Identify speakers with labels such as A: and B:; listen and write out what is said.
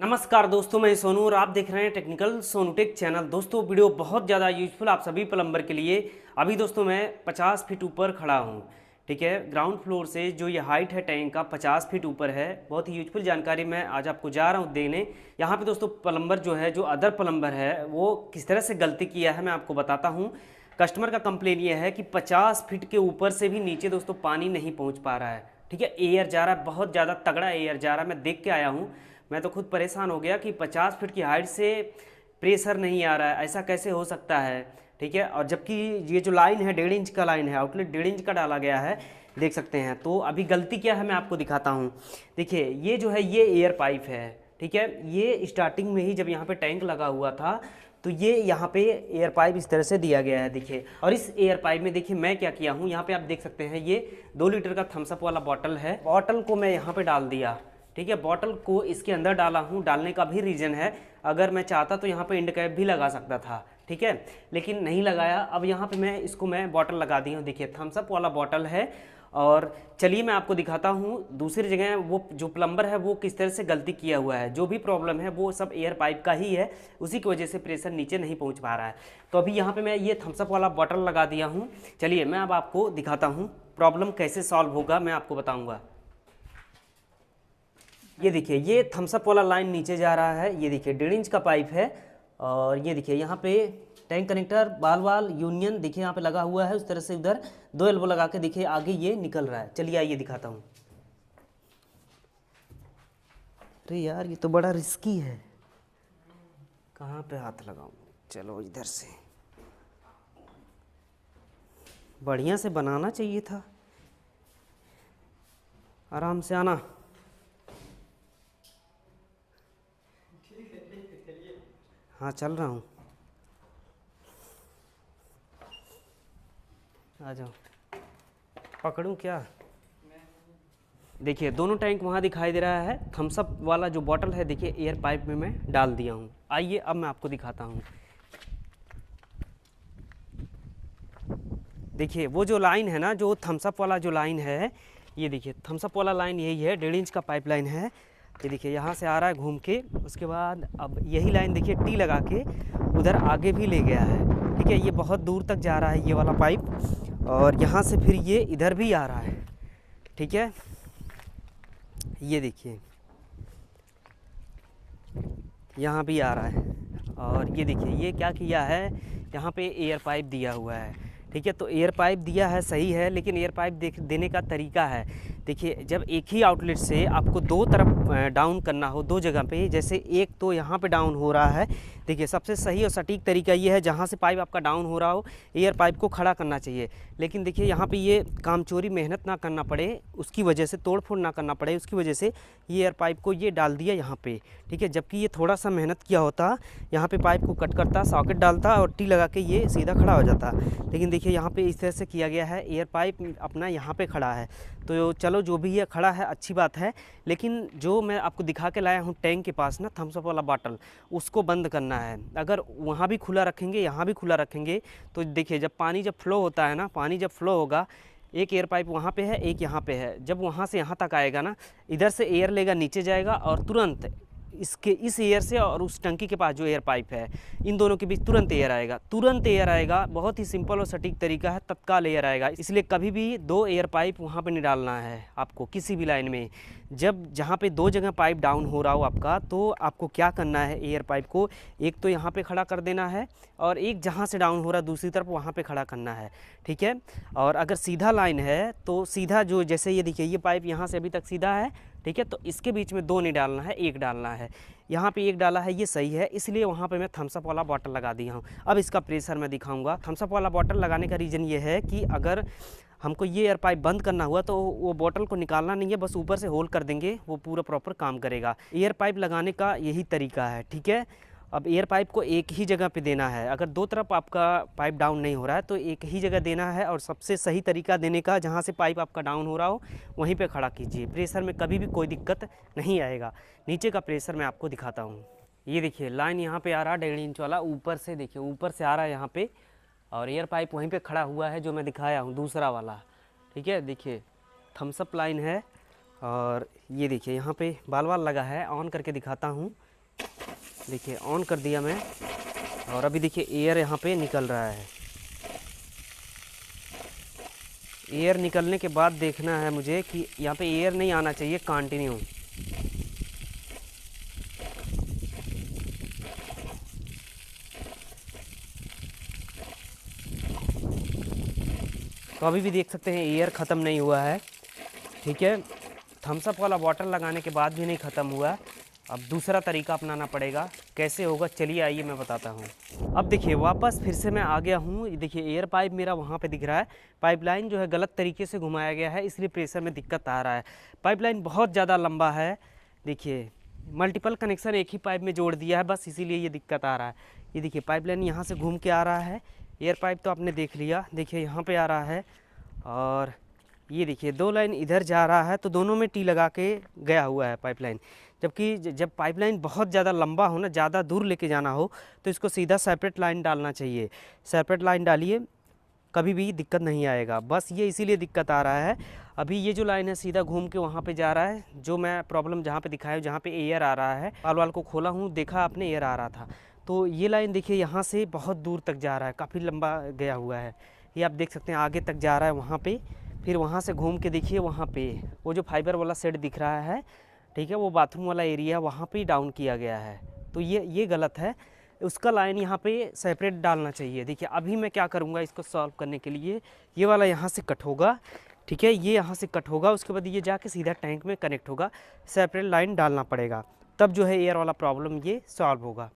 A: नमस्कार दोस्तों मैं सोनू और आप देख रहे हैं टेक्निकल सोनूटेक चैनल दोस्तों वीडियो बहुत ज़्यादा यूजफुल आप सभी प्लम्बर के लिए अभी दोस्तों मैं 50 फीट ऊपर खड़ा हूँ ठीक है ग्राउंड फ्लोर से जो ये हाइट है टैंक का 50 फीट ऊपर है बहुत ही यूजफुल जानकारी मैं आज आपको जा रहा हूँ देने यहाँ पर दोस्तों प्लम्बर जो है जो अदर प्लम्बर है वो किस तरह से गलती किया है मैं आपको बताता हूँ कस्टमर का कंप्लेन ये है कि पचास फिट के ऊपर से भी नीचे दोस्तों पानी नहीं पहुँच पा रहा है ठीक है एयर जा रहा है बहुत ज़्यादा तगड़ा एयर जा रहा है मैं देख के आया हूँ मैं तो खुद परेशान हो गया कि पचास फीट की हाइट से प्रेशर नहीं आ रहा है ऐसा कैसे हो सकता है ठीक है और जबकि ये जो लाइन है डेढ़ इंच का लाइन है आउटलेट डेढ़ इंच का डाला गया है देख सकते हैं तो अभी गलती क्या है मैं आपको दिखाता हूँ देखिए ये जो है ये एयर पाइप है ठीक है ये स्टार्टिंग में ही जब यहाँ पे टैंक लगा हुआ था तो ये यहाँ पे एयर पाइप इस तरह से दिया गया है देखिए और इस एयर पाइप में देखिए मैं क्या किया हूँ यहाँ पे आप देख सकते हैं ये दो लीटर का थम्सअप वाला बॉटल है बॉटल को मैं यहाँ पे डाल दिया ठीक है बॉटल को इसके अंदर डाला हूँ डालने का भी रीज़न है अगर मैं चाहता तो यहाँ पर इंड कैप भी लगा सकता था ठीक है लेकिन नहीं लगाया अब यहाँ पर मैं इसको मैं बॉटल लगा दी हूँ देखिए थम्सअप वाला बॉटल है और चलिए मैं आपको दिखाता हूँ दूसरी जगह वो जो प्लम्बर है वो किस तरह से गलती किया हुआ है जो भी प्रॉब्लम है वो सब एयर पाइप का ही है उसी की वजह से प्रेशर नीचे नहीं पहुँच पा रहा है तो अभी यहाँ पे मैं ये थम्सअप वाला बॉटल लगा दिया हूँ चलिए मैं अब आपको दिखाता हूँ प्रॉब्लम कैसे सॉल्व होगा मैं आपको बताऊँगा ये देखिए ये थम्सअप वाला लाइन नीचे जा रहा है ये देखिए डेढ़ इंच का पाइप है और ये देखिए यहाँ पे टैंक कनेक्टर बाल वाल यूनियन देखिए यहाँ पे लगा हुआ है उस तरह से उधर दो एल्बो लगा के देखिए आगे ये निकल रहा है चलिए आइए दिखाता हूँ अरे यार ये तो बड़ा रिस्की है कहाँ पे हाथ लगाऊँ चलो इधर से बढ़िया से बनाना चाहिए था आराम से आना हाँ चल रहा हूँ आ जाओ पकड़ूँ क्या देखिए दोनों टैंक वहाँ दिखाई दे रहा है थम्सअप वाला जो बॉटल है देखिए एयर पाइप में मैं डाल दिया हूँ आइए अब मैं आपको दिखाता हूँ देखिए वो जो लाइन है ना जो थम्सअप वाला जो लाइन है ये देखिए थम्सअप वाला लाइन यही है डेढ़ इंच का पाइप लाइन है ये देखिए यहाँ से आ रहा है घूम के उसके बाद अब यही लाइन देखिए टी लगा के उधर आगे भी ले गया है ठीक है ये बहुत दूर तक जा रहा है ये वाला पाइप और यहाँ से फिर ये इधर भी आ रहा है ठीक है ये देखिए यहाँ भी आ रहा है और ये देखिए ये क्या किया है यहाँ पे एयर पाइप दिया हुआ है ठीक है तो एयर पाइप दिया है सही है लेकिन एयर पाइप देख देने का तरीका है देखिए जब एक ही आउटलेट से आपको दो तरफ डाउन करना हो दो जगह पे जैसे एक तो यहाँ पे डाउन हो रहा है देखिए सबसे सही और सटीक तरीका ये है जहाँ से पाइप आपका डाउन हो रहा हो एयर पाइप को खड़ा करना चाहिए लेकिन देखिए यहाँ पे ये काम चोरी मेहनत ना करना पड़े उसकी वजह से तोड़फोड़ ना करना पड़े उसकी वजह से ये एयर पाइप को ये डाल दिया यहाँ पर ठीक है जबकि ये थोड़ा सा मेहनत किया होता यहाँ पर पाइप को कट करता सॉकेट डालता और टी लगा के ये सीधा खड़ा हो जाता लेकिन देखिए यहाँ पर इस तरह से किया गया है एयर पाइप अपना यहाँ पर खड़ा है तो चलो चलो जो भी है खड़ा है अच्छी बात है लेकिन जो मैं आपको दिखा के लाया हूँ टैंक के पास ना थम्सअप वाला बॉटल उसको बंद करना है अगर वहाँ भी खुला रखेंगे यहाँ भी खुला रखेंगे तो देखिए जब पानी जब फ्लो होता है ना पानी जब फ्लो होगा एक एयर पाइप वहाँ पे है एक यहाँ पे है जब वहाँ से यहाँ तक आएगा ना इधर से एयर लेगा नीचे जाएगा और तुरंत इसके इस एयर से और उस टंकी के पास जो एयर पाइप है इन दोनों के बीच तुरंत एयर आएगा तुरंत एयर आएगा बहुत ही सिंपल और सटीक तरीका है तत्काल एयर आएगा इसलिए कभी भी दो एयर पाइप वहाँ पर नहीं डालना है आपको किसी भी लाइन में जब जहाँ पे दो जगह पाइप डाउन हो रहा हो आपका तो आपको क्या करना है एयर पाइप को एक तो यहाँ पे खड़ा कर देना है और एक जहाँ से डाउन हो रहा है दूसरी तरफ वहाँ पे खड़ा करना है ठीक है और अगर सीधा लाइन है तो सीधा जो जैसे ये देखिए ये पाइप यहाँ से अभी तक सीधा है ठीक है तो इसके बीच में दो नहीं डालना है एक डालना है यहाँ पे एक डाला है ये सही है इसलिए वहाँ पे मैं थम्सअप वाला बॉटल लगा दिया हूँ अब इसका प्रेशर मैं दिखाऊंगा थम्सअप वाला बॉटल लगाने का रीज़न ये है कि अगर हमको ये एयर पाइप बंद करना हुआ तो वो बॉटल को निकालना नहीं है बस ऊपर से होल कर देंगे वो पूरा प्रॉपर काम करेगा एयर पाइप लगाने का यही तरीका है ठीक है अब एयर पाइप को एक ही जगह पे देना है अगर दो तरफ आपका पाइप डाउन नहीं हो रहा है तो एक ही जगह देना है और सबसे सही तरीका देने का जहाँ से पाइप आपका डाउन हो रहा हो वहीं पे खड़ा कीजिए प्रेशर में कभी भी कोई दिक्कत नहीं आएगा नीचे का प्रेशर मैं आपको दिखाता हूँ ये देखिए लाइन यहाँ पर आ रहा है डेढ़ इंच वाला ऊपर से देखिए ऊपर से आ रहा है यहाँ पर और एयर पाइप वहीं पर खड़ा हुआ है जो मैं दिखाया हूँ दूसरा वाला ठीक है देखिए थम्सअप लाइन है और ये देखिए यहाँ पे बाल बाल लगा है ऑन करके दिखाता हूँ देखिए ऑन कर दिया मैं और अभी देखिए एयर यहाँ पे निकल रहा है एयर निकलने के बाद देखना है मुझे कि यहाँ पे एयर नहीं आना चाहिए कंटिन्यू तो अभी भी देख सकते हैं एयर ख़त्म नहीं हुआ है ठीक है थम्सअप वाला वाटर लगाने के बाद भी नहीं ख़त्म हुआ अब दूसरा तरीका अपनाना पड़ेगा कैसे होगा चलिए आइए मैं बताता हूँ अब देखिए वापस फिर से मैं आ गया हूँ देखिए एयर पाइप मेरा वहाँ पे दिख रहा है पाइपलाइन जो है गलत तरीके से घुमाया गया है इसलिए प्रेशर में दिक्कत आ रहा है पाइपलाइन बहुत ज़्यादा लंबा है देखिए मल्टीपल कनेक्शन एक ही पाइप में जोड़ दिया है बस इसीलिए ये दिक्कत आ रहा है ये देखिए पाइपलाइन यहाँ से घूम के आ रहा है एयर पाइप तो आपने देख लिया देखिए यहाँ पर आ रहा है और ये देखिए दो लाइन इधर जा रहा है तो दोनों में टी लगा के गया हुआ है पाइपलाइन जबकि जब पाइपलाइन बहुत ज़्यादा लंबा हो ना ज़्यादा दूर लेके जाना हो तो इसको सीधा सेपरेट लाइन डालना चाहिए सेपरेट लाइन डालिए कभी भी दिक्कत नहीं आएगा बस ये इसीलिए दिक्कत आ रहा है अभी ये जो लाइन है सीधा घूम के वहाँ पे जा रहा है जो मैं प्रॉब्लम जहाँ पे दिखाया हूँ जहाँ पे एयर आ रहा है बाल वाल को खोला हूँ देखा आपने एयर आ रहा था तो ये लाइन देखिए यहाँ से बहुत दूर तक जा रहा है काफ़ी लंबा गया हुआ है ये आप देख सकते हैं आगे तक जा रहा है वहाँ पर फिर वहाँ से घूम के देखिए वहाँ पर वो जो फाइबर वाला सेट दिख रहा है ठीक है वो बाथरूम वाला एरिया वहाँ पे डाउन किया गया है तो ये ये गलत है उसका लाइन यहाँ पे सेपरेट डालना चाहिए देखिए अभी मैं क्या करूँगा इसको सॉल्व करने के लिए ये वाला यहाँ से कट होगा ठीक है ये यहाँ से कट होगा उसके बाद ये जाके सीधा टैंक में कनेक्ट होगा सेपरेट लाइन डालना पड़ेगा तब जो है एयर वाला प्रॉब्लम ये सॉल्व होगा